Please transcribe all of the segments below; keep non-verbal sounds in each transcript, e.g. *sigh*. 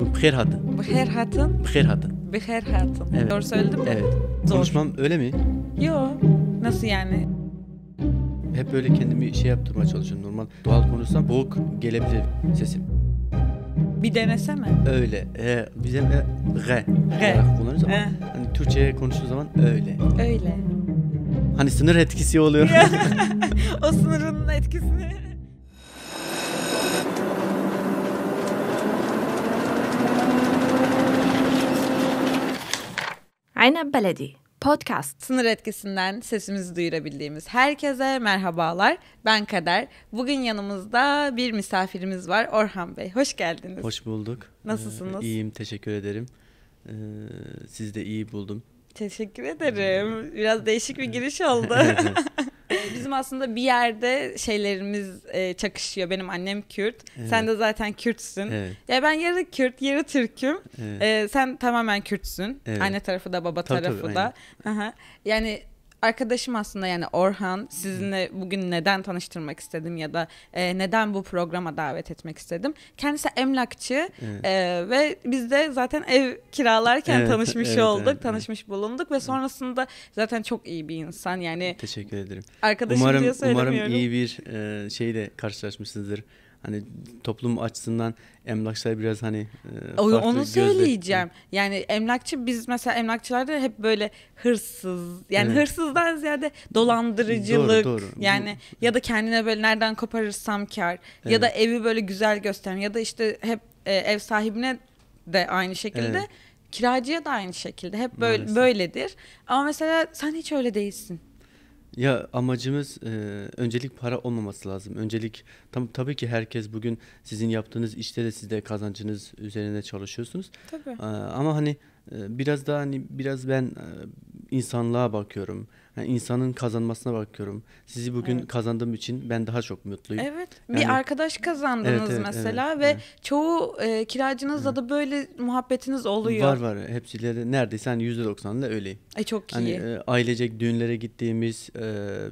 Bıxer hatın. Bıxer hatın. Bıxer hatın. Bıxer hatın. Evet. Doğru söyledim mi? Evet. Zor. Konuşmam öyle mi? Yo. Nasıl yani? Hep böyle kendimi şey yaptırmaya çalışıyorum. Normal doğal konuşsam boğuk gelebilir sesim. Bir denesene. Öyle. E, bizim e, re. Re. olarak Kullanırız ama. E. Hani Türkçe konuştuğu zaman öyle. Öyle. Hani sınır etkisi oluyor. *laughs* *laughs* o sınırın etkisini. Aynen Beledi Podcast. Sınır etkisinden sesimizi duyurabildiğimiz herkese merhabalar. Ben Kader. Bugün yanımızda bir misafirimiz var Orhan Bey. Hoş geldiniz. Hoş bulduk. Nasılsınız? Ee, iyiyim, teşekkür ederim. Ee, siz de iyi buldum. Teşekkür ederim. Ee, Biraz değişik bir giriş oldu. *laughs* bizim aslında bir yerde şeylerimiz e, çakışıyor. Benim annem Kürt. Evet. Sen de zaten Kürtsün. Evet. Ya ben yarı Kürt, yarı Türk'üm. Evet. E, sen tamamen Kürtsün. Evet. Anne tarafı da baba tabii, tarafı tabii, da. Aynen. Aha. Yani arkadaşım aslında yani Orhan sizinle bugün neden tanıştırmak istedim ya da e, neden bu programa davet etmek istedim. Kendisi emlakçı evet. e, ve biz de zaten ev kiralarken evet, tanışmış evet, olduk, evet, tanışmış evet. bulunduk ve sonrasında zaten çok iyi bir insan yani. Teşekkür ederim. Arkadaşım umarım, diye söylemiyorum. Umarım iyi bir e, şeyle karşılaşmışsınızdır hani toplum açısından emlakçılar biraz hani e, farklı onu söyleyeceğim. Gözle... Yani emlakçı biz mesela emlakçılarda hep böyle hırsız. Yani evet. hırsızdan ziyade dolandırıcılık. Doğru, doğru. Yani Bu... ya da kendine böyle nereden koparırsam kar evet. ya da evi böyle güzel gösteren ya da işte hep e, ev sahibine de aynı şekilde evet. kiracıya da aynı şekilde hep böyle böyledir. Ama mesela sen hiç öyle değilsin. Ya amacımız e, öncelik para olmaması lazım. Öncelik tam tabii ki herkes bugün sizin yaptığınız işte de siz de kazancınız üzerine çalışıyorsunuz. Tabii. E, ama hani e, biraz daha hani biraz ben e, insanlığa bakıyorum. Yani insanın kazanmasına bakıyorum. Sizi bugün evet. kazandığım için ben daha çok mutluyum. Evet. Yani, bir arkadaş kazandınız evet, evet, mesela evet, ve evet. çoğu e, kiracınızla evet. da böyle muhabbetiniz oluyor. Var var. Hepsiyle de neredeyse hani %90'da öyleyim. E çok hani, iyi. Hani, e, ailecek düğünlere gittiğimiz, e,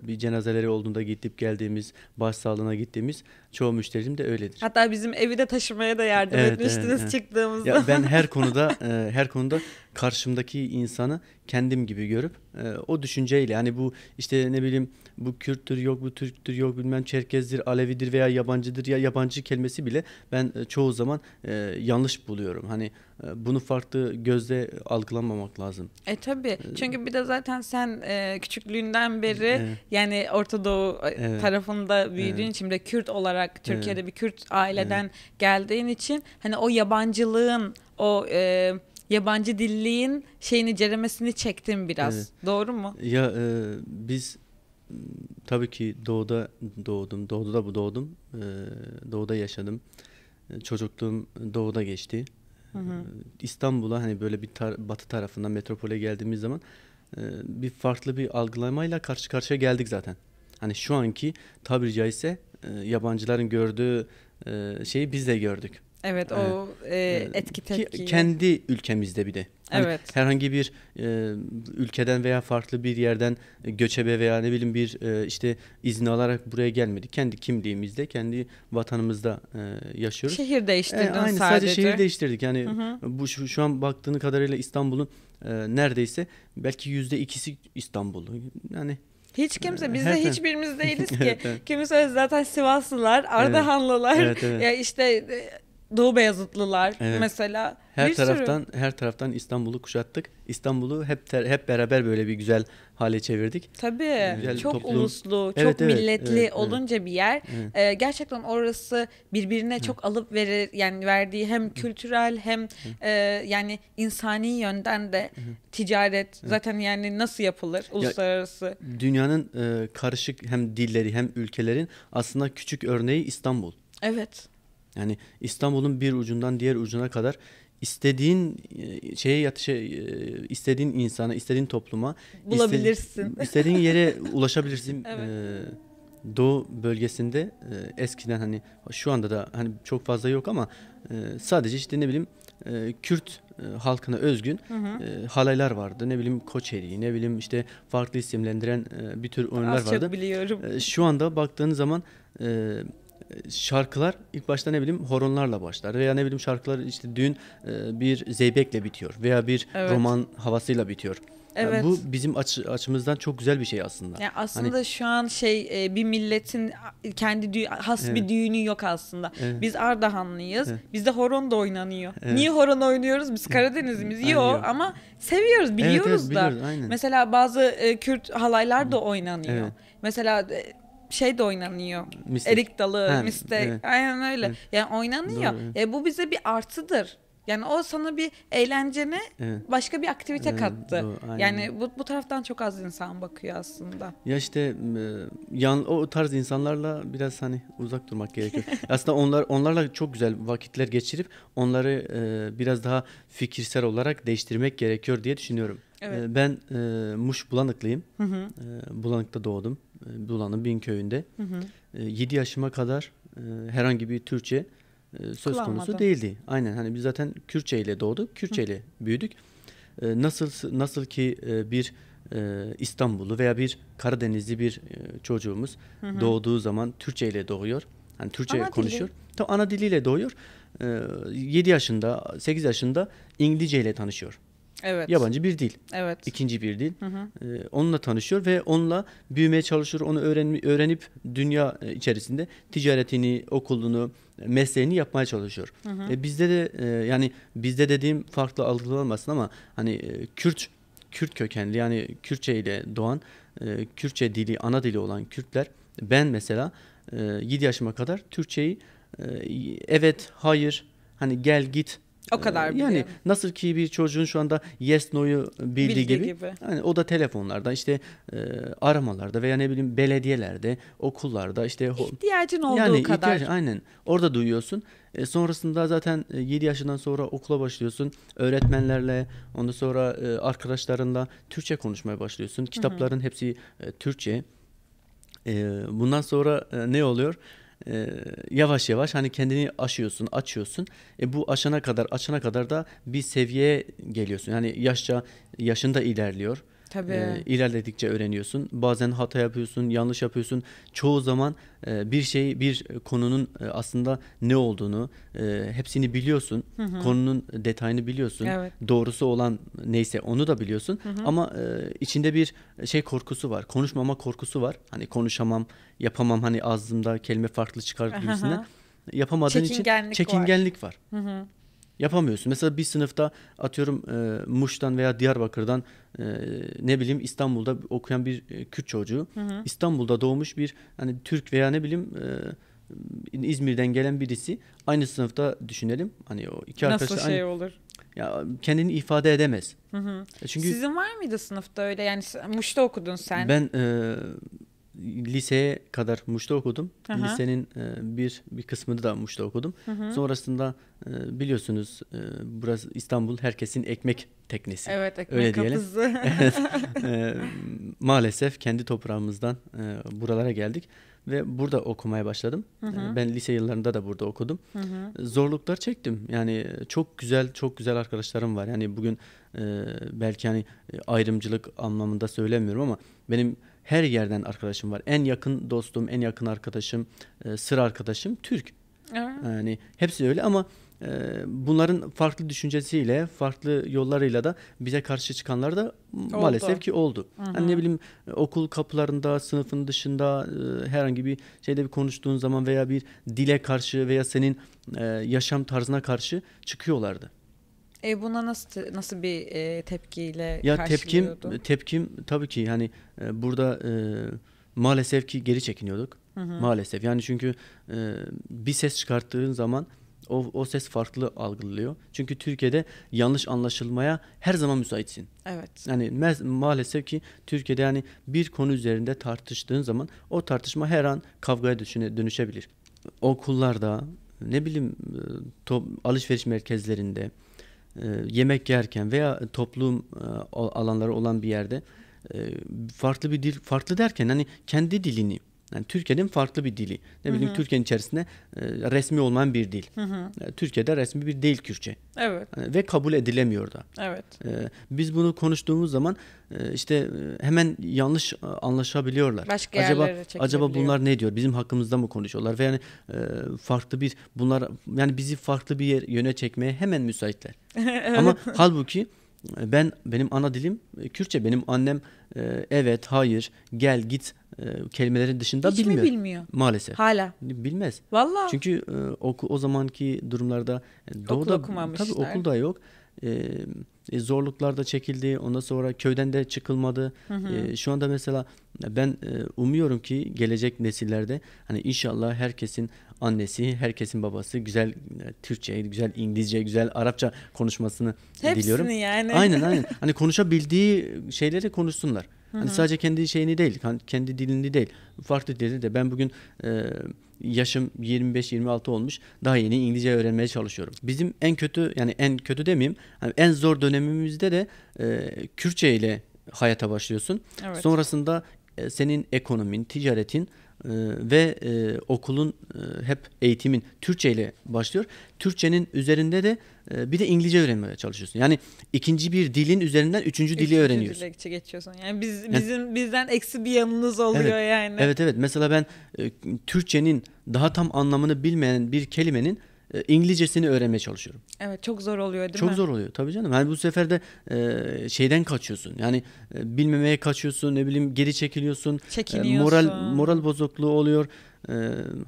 bir cenazeleri olduğunda gidip geldiğimiz, başsağlığına gittiğimiz çoğu müşterim de öyledir. Hatta bizim evi de taşımaya da yardım evet, etmiştiniz evet. çıktığımızda. Ya ben her *laughs* konuda e, her konuda karşımdaki insanı kendim gibi görüp e, o düşünceyle hani bu işte ne bileyim bu Kürttür yok bu Türktür yok bilmem Çerkezdir, Alevidir veya yabancıdır ya yabancı kelimesi bile ben e, çoğu zaman e, yanlış buluyorum. Hani ee, bunu farklı gözle algılanmamak lazım. E tabii. Ee, Çünkü bir de zaten sen e, küçüklüğünden beri evet. yani Orta Doğu e, evet. tarafında büyüdüğün evet. için de Kürt olarak Türkiye'de evet. bir Kürt aileden evet. geldiğin için hani o yabancılığın o e, yabancı dilliğin şeyini ceremesini çektin biraz. Evet. Doğru mu? Ya e, biz tabii ki doğuda doğdum. Doğuda bu doğdum. E, doğuda yaşadım. E, çocukluğum doğuda geçti. Ee, İstanbul'a hani böyle bir tar- batı tarafından metropole geldiğimiz zaman e, bir farklı bir algılamayla karşı karşıya geldik zaten. Hani şu anki tabiri caizse e, yabancıların gördüğü e, şeyi biz de gördük. Evet o e, ee, etki tepki. Kendi ülkemizde bir de. Hani evet. Herhangi bir e, ülkeden veya farklı bir yerden e, göçebe veya ne bileyim bir e, işte izin alarak buraya gelmedi, Kendi kimliğimizde, kendi vatanımızda e, yaşıyoruz. Şehir değiştirdin e, aynı, sadece. Sadece şehir değiştirdik. Yani hı hı. bu şu, şu an baktığını kadarıyla İstanbul'un e, neredeyse belki yüzde ikisi İstanbul'u. Yani hiç kimse e, biz de hiçbirimiz değiliz *laughs* ki. evet, evet. Kimse zaten Sivaslılar, Ardahanlılar. Evet, evet. Ya işte e, Doğu Beyazıtlılar evet. mesela. Her bir taraftan sürü. her taraftan İstanbul'u kuşattık. İstanbul'u hep ter, hep beraber böyle bir güzel hale çevirdik. Tabii. Güzel çok toplum. uluslu, çok evet, milletli evet, olunca evet. bir yer. Evet. Ee, gerçekten orası birbirine evet. çok alıp verir yani verdiği hem kültürel hem Hı. e, yani insani yönden de Hı. ticaret Hı. zaten yani nasıl yapılır uluslararası. Ya, dünyanın e, karışık hem dilleri hem ülkelerin aslında küçük örneği İstanbul. Evet. Yani İstanbul'un bir ucundan diğer ucuna kadar istediğin e, şeye yatışı e, istediğin insana, istediğin topluma bulabilirsin. Istediğin, *laughs* istediğin yere ulaşabilirsin. *laughs* evet. Ee, Doğu bölgesinde e, eskiden hani şu anda da hani çok fazla yok ama e, sadece işte ne bileyim e, Kürt e, halkına özgün hı hı. E, halaylar vardı. Ne bileyim Koçeri, ne bileyim işte farklı isimlendiren e, bir tür oyunlar Az vardı. Çok biliyorum. E, şu anda baktığın zaman e, şarkılar ilk başta ne bileyim horonlarla başlar veya ne bileyim şarkılar işte düğün e, bir zeybekle bitiyor veya bir evet. roman havasıyla bitiyor. Evet. Yani bu bizim aç, açımızdan çok güzel bir şey aslında. Yani aslında hani... şu an şey e, bir milletin kendi dü- has evet. bir düğünü yok aslında. Evet. Biz Ardahanlıyız. Evet. Bizde horon da oynanıyor. Evet. Niye horon oynuyoruz? Biz Karadeniz'imiz. Yok Aynen. ama seviyoruz, biliyoruz evet, evet, da. Biliyoruz. Aynen. Mesela bazı e, Kürt halaylar da oynanıyor. Evet. Mesela şey de oynanıyor. Mistek. Erik dalı, ha, Evet. Aynen öyle. Evet. Yani oynanıyor. Doğru. E, bu bize bir artıdır. Yani o sana bir eğlencene evet. başka bir aktivite evet, kattı. Doğru, yani bu, bu taraftan çok az insan bakıyor aslında. Ya işte e, yan o tarz insanlarla biraz hani uzak durmak gerekiyor. *laughs* aslında onlar onlarla çok güzel vakitler geçirip onları e, biraz daha fikirsel olarak değiştirmek gerekiyor diye düşünüyorum. Evet. E, ben e, Muş Bulanıklıyım. Hı hı. E, Bulanık'ta doğdum. E, Bula'nın Bin köyünde. Hı hı. 7 e, yaşıma kadar e, herhangi bir Türkçe söz Kullanmadım. konusu değildi. Aynen hani biz zaten Kürtçe ile doğduk, Kürtçe ile büyüdük. Nasıl nasıl ki bir İstanbullu veya bir Karadenizli bir çocuğumuz hı hı. doğduğu zaman Türkçe ile doğuyor. Hani Türkçe ana konuşuyor. Dili. Tam ana diliyle doğuyor. 7 yaşında, 8 yaşında İngilizce ile tanışıyor. Evet. Yabancı bir dil. Evet. İkinci bir dil. Hı hı. Ee, onunla tanışıyor ve onunla büyümeye çalışıyor. Onu öğren, öğrenip dünya e, içerisinde ticaretini, okulunu, mesleğini yapmaya çalışıyor. Hı hı. E, bizde de e, yani bizde dediğim farklı algılanmasın ama hani e, Kürt Kürt kökenli yani Kürtçe ile doğan e, Kürtçe dili ana dili olan Kürtler ben mesela e, 7 yaşıma kadar Türkçeyi e, evet, hayır, hani gel git o kadar ee, biliyor. Yani nasıl ki bir çocuğun şu anda yes no'yu bildiği, bildiği gibi, gibi. Yani o da telefonlarda işte e, aramalarda veya ne bileyim belediyelerde, okullarda işte ihtiyacın olduğu yani kadar. Ihtiyaç, aynen. Orada duyuyorsun. E, sonrasında zaten 7 e, yaşından sonra okula başlıyorsun. Öğretmenlerle, ondan sonra e, arkadaşlarınla Türkçe konuşmaya başlıyorsun. Kitapların Hı-hı. hepsi e, Türkçe. E, bundan sonra e, ne oluyor? e, yavaş yavaş hani kendini aşıyorsun, açıyorsun. E, bu aşana kadar, açana kadar da bir seviyeye geliyorsun. Yani yaşça yaşında ilerliyor. Tabii. E, ilerledikçe öğreniyorsun. Bazen hata yapıyorsun, yanlış yapıyorsun. Çoğu zaman e, bir şey, bir konunun e, aslında ne olduğunu, e, hepsini biliyorsun. Hı hı. Konunun detayını biliyorsun. Evet. Doğrusu olan neyse onu da biliyorsun. Hı hı. Ama e, içinde bir şey korkusu var. Konuşmama korkusu var. Hani konuşamam, yapamam hani ağzımda kelime farklı çıkar gibisinden. Yapamadığın için çekingenlik var. var. Hı hı yapamıyorsun. Mesela bir sınıfta atıyorum e, Muş'tan veya Diyarbakır'dan e, ne bileyim İstanbul'da okuyan bir e, Kürt çocuğu, hı hı. İstanbul'da doğmuş bir hani Türk veya ne bileyim e, İzmir'den gelen birisi aynı sınıfta düşünelim. Hani o iki arkadaş Nasıl şey aynı, olur? ya kendini ifade edemez. Hı hı. E, çünkü sizin var mıydı sınıfta öyle yani Muş'ta okudun sen? Ben e, liseye kadar Muş'ta okudum. Aha. Lisenin e, bir bir kısmını da Muş'ta okudum. Hı hı. Sonrasında e, biliyorsunuz e, burası İstanbul herkesin ekmek teknesi. Evet ekmek Öyle kapısı. diyelim. *laughs* evet. Maalesef kendi toprağımızdan buralara geldik ve burada okumaya başladım. Hı hı. Ben lise yıllarında da burada okudum. Hı hı. Zorluklar çektim. Yani çok güzel çok güzel arkadaşlarım var. Yani bugün belki hani ayrımcılık anlamında söylemiyorum ama benim her yerden arkadaşım var. En yakın dostum, en yakın arkadaşım, e, sır arkadaşım Türk. Yani hepsi öyle ama e, bunların farklı düşüncesiyle, farklı yollarıyla da bize karşı çıkanlar da oldu. maalesef ki oldu. Hı -hı. Yani ne bileyim okul kapılarında, sınıfın dışında e, herhangi bir şeyde bir konuştuğun zaman veya bir dile karşı veya senin e, yaşam tarzına karşı çıkıyorlardı. E buna nasıl nasıl bir e, tepkiyle ya tepkim tepkim tabii ki yani e, burada e, maalesef ki geri çekiniyorduk. Hı hı. Maalesef. Yani çünkü e, bir ses çıkarttığın zaman o, o ses farklı algılıyor. Çünkü Türkiye'de yanlış anlaşılmaya her zaman müsaitsin. Evet. Yani maalesef ki Türkiye'de yani bir konu üzerinde tartıştığın zaman o tartışma her an kavgaya dönüşebilir. Okullarda, ne bileyim e, top, alışveriş merkezlerinde, e, yemek yerken veya toplum e, alanları olan bir yerde e, farklı bir dil farklı derken hani kendi dilini yani Türkiye'nin farklı bir dili. Ne bileyim Türkiye'nin içerisinde e, resmi olmayan bir dil. Hı hı. E, Türkiye'de resmi bir değil Kürtçe. Evet. E, ve kabul edilemiyor da. Evet. E, biz bunu konuştuğumuz zaman e, işte e, hemen yanlış e, anlaşabiliyorlar. Başka acaba acaba bunlar ne diyor? Bizim hakkımızda mı konuşuyorlar? Ve yani e, farklı bir bunlar yani bizi farklı bir yer, yöne çekmeye hemen müsaitler. *laughs* evet. Ama halbuki ben benim ana dilim Kürtçe. Benim annem e, evet, hayır, gel, git e, kelimelerin dışında Hiç bilmiyor. mi bilmiyor? Maalesef. Hala. Bilmez. Valla. Çünkü e, oku, o zamanki durumlarda e, doğuda okul tabii okul da yok. E, e, zorluklar da çekildi. Ondan sonra köyden de çıkılmadı. Hı hı. E, şu anda mesela ben e, umuyorum ki gelecek nesillerde hani inşallah herkesin annesi, herkesin babası güzel e, Türkçe, güzel İngilizce, güzel Arapça konuşmasını Hepsini diliyorum. Hepsini yani. Aynen aynen. *laughs* hani konuşabildiği şeyleri konuşsunlar. Hani sadece kendi şeyini değil, kendi dilini değil, farklı dilini de. Ben bugün e, yaşım 25-26 olmuş. Daha yeni İngilizce öğrenmeye çalışıyorum. Bizim en kötü yani en kötü demeyeyim. Yani en zor dönemimizde de e, Kürtçe ile hayata başlıyorsun. Evet. Sonrasında e, senin ekonomin, ticaretin e, ve e, okulun e, hep eğitimin Türkçe ile başlıyor. Türkçenin üzerinde de ee, bir de İngilizce öğrenmeye çalışıyorsun. Yani ikinci bir dilin üzerinden üçüncü, üçüncü dili öğreniyorsun. Üçüncü dile geçiyorsun. Yani biz yani, bizim bizden eksi bir yanınız oluyor evet, yani. Evet evet. Mesela ben e, Türkçenin daha tam anlamını bilmeyen bir kelimenin e, İngilizcesini öğrenmeye çalışıyorum. Evet çok zor oluyor değil çok mi? Çok zor oluyor tabii canım. Yani bu sefer de e, şeyden kaçıyorsun. Yani e, bilmemeye kaçıyorsun, ne bileyim geri çekiliyorsun. Çekiliyorsun. E, moral moral bozukluğu oluyor. E,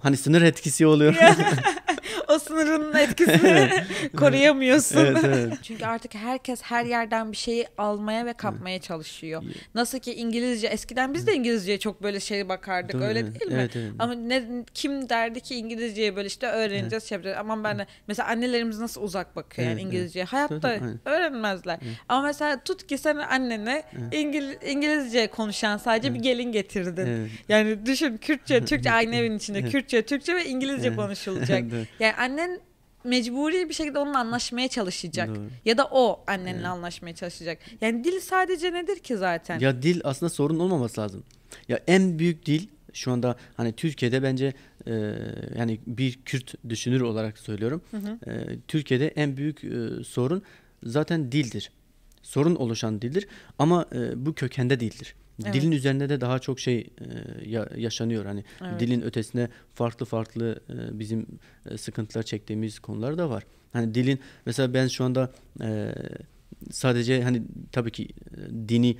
hani sınır etkisi oluyor. *laughs* *laughs* o sınırının etkisini *laughs* koruyamıyorsun. Evet, evet. Çünkü artık herkes her yerden bir şeyi almaya ve kapmaya çalışıyor. Nasıl ki İngilizce eskiden biz de İngilizceye çok böyle şey bakardık Doğru. öyle değil mi? Evet, evet. Ama ne kim derdi ki İngilizceyi böyle işte öğreneceğiz evet. şey yapacağız. ben de mesela annelerimiz nasıl uzak bakıyor evet, yani İngilizceye. Evet. Hayatta Aynen. öğrenmezler. Evet. Ama mesela tut ki sen annene İngil İngilizce konuşan sadece evet. bir gelin getirdin. Evet. Yani düşün Kürtçe, Türkçe *laughs* aynı evin içinde Kürtçe, Türkçe ve İngilizce evet. *laughs* konuşulacak. evet. Yani annen mecburi bir şekilde onunla anlaşmaya çalışacak. Doğru. Ya da o annenle evet. anlaşmaya çalışacak. Yani dil sadece nedir ki zaten? Ya dil aslında sorun olmaması lazım. Ya en büyük dil şu anda hani Türkiye'de bence e, yani bir Kürt düşünür olarak söylüyorum. Hı hı. E, Türkiye'de en büyük e, sorun zaten dildir sorun oluşan dildir ama e, bu kökende değildir. Evet. Dilin üzerinde de daha çok şey e, yaşanıyor. Hani evet. dilin ötesine farklı farklı e, bizim e, sıkıntılar çektiğimiz konular da var. Hani dilin mesela ben şu anda e, sadece hani tabii ki e, dini e,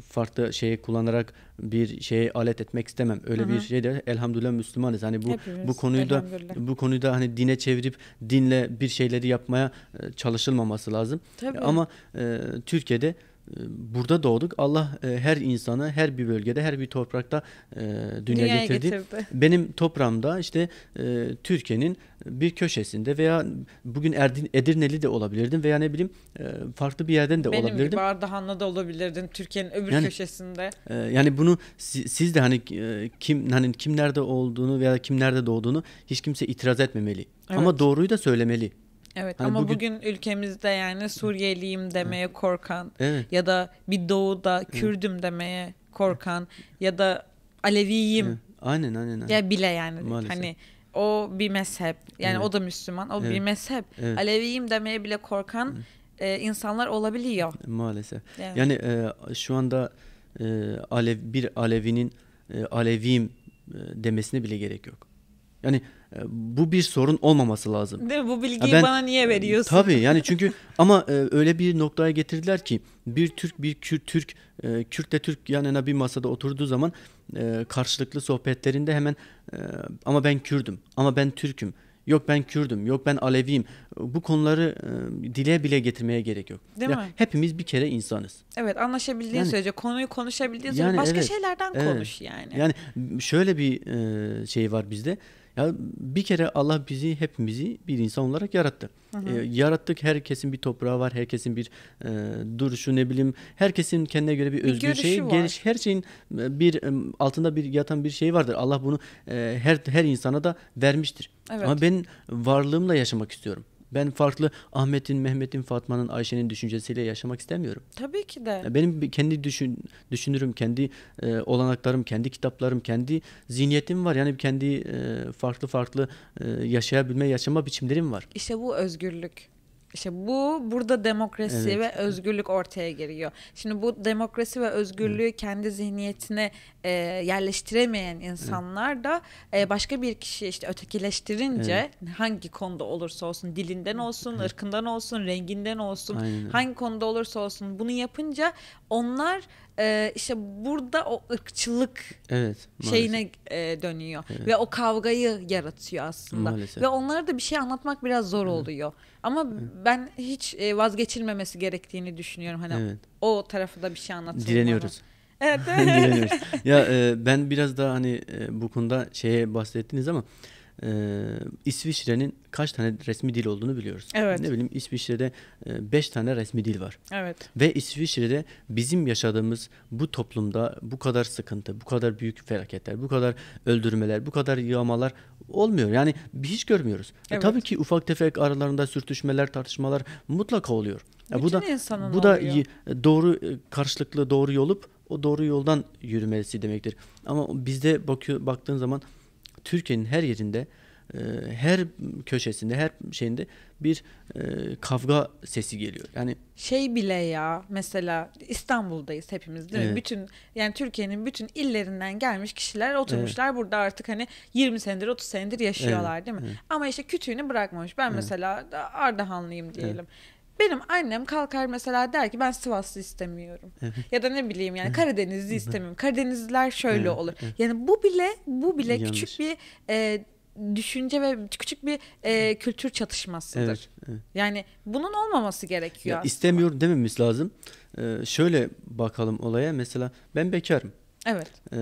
farklı şeye kullanarak bir şeye alet etmek istemem. Öyle Hı-hı. bir şey de elhamdülillah Müslümanız. Hani bu Hepimiz, bu konuyu da bu konuyu da hani dine çevirip dinle bir şeyleri yapmaya e, çalışılmaması lazım. Tabii. Ama e, Türkiye'de burada doğduk. Allah e, her insanı her bir bölgede, her bir toprakta e, dünya Dünyaya getirdi. getirdi. Benim toprağımda işte e, Türkiye'nin bir köşesinde veya bugün Erdin, Edirneli de olabilirdim veya ne bileyim farklı bir yerden de Benim olabilirdim. Benim gibi Ardahanlı'da olabilirdin Türkiye'nin öbür yani, köşesinde. Yani bunu siz de hani kim hani kim nerede olduğunu veya kim nerede doğduğunu hiç kimse itiraz etmemeli. Evet. Ama doğruyu da söylemeli. Evet hani ama bugün... bugün ülkemizde yani Suriyeliyim demeye korkan evet. ya da bir doğuda Kürdüm evet. demeye korkan ya da Aleviyim. Evet. Aynen, aynen aynen. Ya bile yani Maalesef. hani o bir mezhep. Yani evet. o da Müslüman. O evet. bir mezhep. Evet. Aleviyim demeye bile korkan evet. e, insanlar olabiliyor. Maalesef. Evet. Yani e, şu anda e, Alev bir Alevinin e, Aleviyim e, demesine bile gerek yok. Yani ee, bu bir sorun olmaması lazım. Değil mi? Bu bilgiyi ben, bana niye veriyorsun? Tabii yani *laughs* çünkü ama e, öyle bir noktaya getirdiler ki bir Türk bir Kürt Türk e, Kürt de Türk yan yana bir masada oturduğu zaman e, karşılıklı sohbetlerinde hemen ama ben Kürdüm ama ben Türküm yok ben Kürdüm, yok ben Aleviyim. Bu konuları dile bile getirmeye gerek yok. Değil ya, mi? Hepimiz bir kere insanız. Evet anlaşabildiğin yani, sürece, konuyu konuşabildiğin yani sürece başka evet, şeylerden evet, konuş yani. Yani şöyle bir şey var bizde. Ya bir kere Allah bizi hepimizi bir insan olarak yarattı. Hı hı. E, yarattık herkesin bir toprağı var, herkesin bir e, duruşu ne bileyim, herkesin kendine göre bir özgü bir şeyi, var. her şeyin e, bir e, altında bir yatan bir şey vardır. Allah bunu e, her her insana da vermiştir. Evet. Ama ben varlığımla yaşamak istiyorum. Ben farklı Ahmet'in, Mehmet'in, Fatma'nın, Ayşe'nin düşüncesiyle yaşamak istemiyorum. Tabii ki de. Benim kendi düşün düşünürüm, kendi e, olanaklarım, kendi kitaplarım, kendi zihniyetim var. Yani kendi e, farklı farklı e, yaşayabilme, yaşama biçimlerim var. İşte bu özgürlük. İşte bu burada demokrasi evet. ve özgürlük ortaya giriyor. Şimdi bu demokrasi ve özgürlüğü evet. kendi zihniyetine e, yerleştiremeyen insanlar da e, başka bir kişi işte ötekileştirince evet. hangi konuda olursa olsun dilinden olsun, evet. ırkından olsun, renginden olsun, Aynen. hangi konuda olursa olsun bunu yapınca onlar e, işte burada o ırkçılık evet, şeyine e, dönüyor evet. ve o kavgayı yaratıyor aslında maalesef. ve onlara da bir şey anlatmak biraz zor evet. oluyor ama evet. ben hiç e, vazgeçilmemesi gerektiğini düşünüyorum hani evet. o tarafı da bir şey anlatılmalı. Direniyoruz. Evet. *laughs* Direniyoruz. Ya e, ben biraz daha hani e, bu konuda şeye bahsettiniz ama e, İsviçre'nin kaç tane resmi dil olduğunu biliyoruz. Evet. Ne bileyim İsviçre'de 5 e, tane resmi dil var. Evet. Ve İsviçre'de bizim yaşadığımız bu toplumda bu kadar sıkıntı, bu kadar büyük felaketler, bu kadar öldürmeler, bu kadar yağmalar olmuyor. Yani hiç görmüyoruz. E, evet. E, tabii ki ufak tefek aralarında sürtüşmeler, tartışmalar mutlaka oluyor. E, Bütün bu da bu da oluyor. doğru karşılıklı doğru yolup o doğru yoldan yürümesi demektir. Ama bizde bakıyor baktığın zaman Türkiye'nin her yerinde e, her köşesinde her şeyinde bir e, kavga sesi geliyor. Yani şey bile ya mesela İstanbul'dayız hepimiz değil mi? Bütün yani Türkiye'nin bütün illerinden gelmiş kişiler oturmuşlar evet. burada artık hani 20 senedir 30 senedir yaşıyorlar evet. değil mi? Evet. Ama işte kütüğünü bırakmamış. Ben evet. mesela Ardahanlıyım diyelim. Benim annem kalkar mesela der ki ben Sivaslı istemiyorum. Ya da ne bileyim yani Karadenizli istemiyorum. Karadenizliler şöyle olur. Yani bu bile bu bile Yanlış. küçük bir e, düşünce ve küçük bir e, kültür çatışmasıdır. Evet, evet. Yani bunun olmaması gerekiyor. Ya istemiyor dememiz lazım. Ee, şöyle bakalım olaya mesela ben bekarım. Evet. Ee,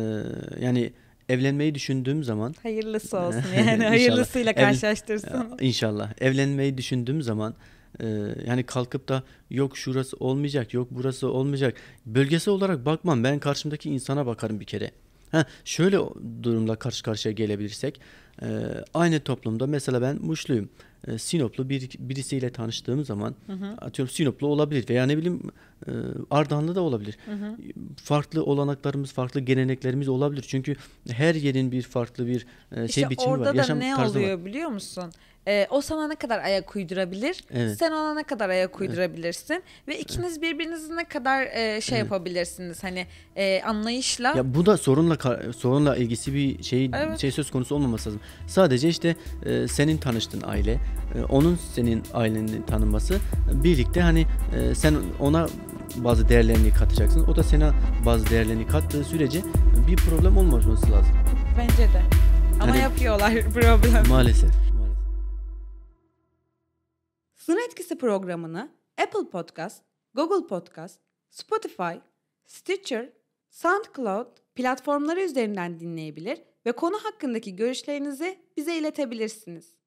yani evlenmeyi düşündüğüm zaman hayırlısı *laughs* olsun yani hayırlısıyla karşılaştırsın. Ev, inşallah. Evlenmeyi düşündüğüm zaman ee, yani kalkıp da yok şurası olmayacak, yok burası olmayacak. Bölgesel olarak bakmam. Ben karşımdaki insana bakarım bir kere. Ha, şöyle durumla karşı karşıya gelebilirsek e, aynı toplumda mesela ben Muşluyum. E, Sinoplu bir, birisiyle tanıştığım zaman hı hı. atıyorum Sinoplu olabilir veya ne bileyim e, Ardahanlı da olabilir. Hı hı. Farklı olanaklarımız, farklı geleneklerimiz olabilir. Çünkü her yerin bir farklı bir e, şey işte biçimi var. İşte orada da ne oluyor var. biliyor musun? e, o sana ne kadar ayak uydurabilir, evet. sen ona ne kadar ayak uydurabilirsin evet. ve ikiniz evet. birbirinizi ne kadar e, şey evet. yapabilirsiniz hani e, anlayışla. Ya bu da sorunla sorunla ilgisi bir şey evet. şey söz konusu olmaması lazım. Sadece işte e, senin tanıştığın aile, e, onun senin ailenin tanınması birlikte hani e, sen ona bazı değerlerini katacaksın. O da sana bazı değerlerini kattığı sürece bir problem olmaması lazım. Bence de. Ama yani, yapıyorlar *laughs* problem. Maalesef. Sınır Etkisi programını Apple Podcast, Google Podcast, Spotify, Stitcher, SoundCloud platformları üzerinden dinleyebilir ve konu hakkındaki görüşlerinizi bize iletebilirsiniz.